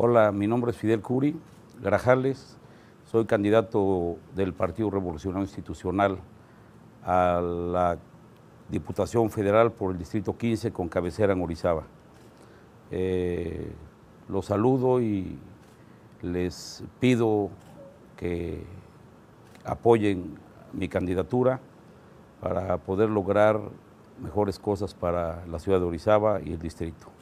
Hola, mi nombre es Fidel Curi Grajales, soy candidato del Partido Revolucionario Institucional a la Diputación Federal por el Distrito 15 con cabecera en Orizaba. Eh, los saludo y les pido que apoyen mi candidatura para poder lograr mejores cosas para la ciudad de Orizaba y el distrito.